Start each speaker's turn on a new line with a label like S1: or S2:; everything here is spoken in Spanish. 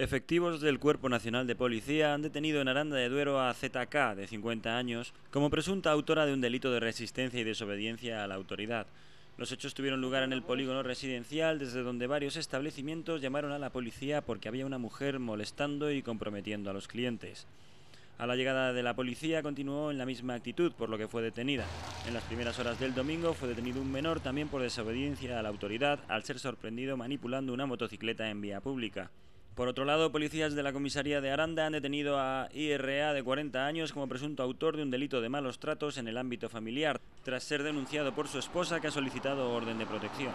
S1: Efectivos del Cuerpo Nacional de Policía han detenido en Aranda de Duero a ZK, de 50 años, como presunta autora de un delito de resistencia y desobediencia a la autoridad. Los hechos tuvieron lugar en el polígono residencial, desde donde varios establecimientos llamaron a la policía porque había una mujer molestando y comprometiendo a los clientes. A la llegada de la policía continuó en la misma actitud, por lo que fue detenida. En las primeras horas del domingo fue detenido un menor también por desobediencia a la autoridad al ser sorprendido manipulando una motocicleta en vía pública. Por otro lado, policías de la comisaría de Aranda han detenido a IRA de 40 años como presunto autor de un delito de malos tratos en el ámbito familiar, tras ser denunciado por su esposa que ha solicitado orden de protección.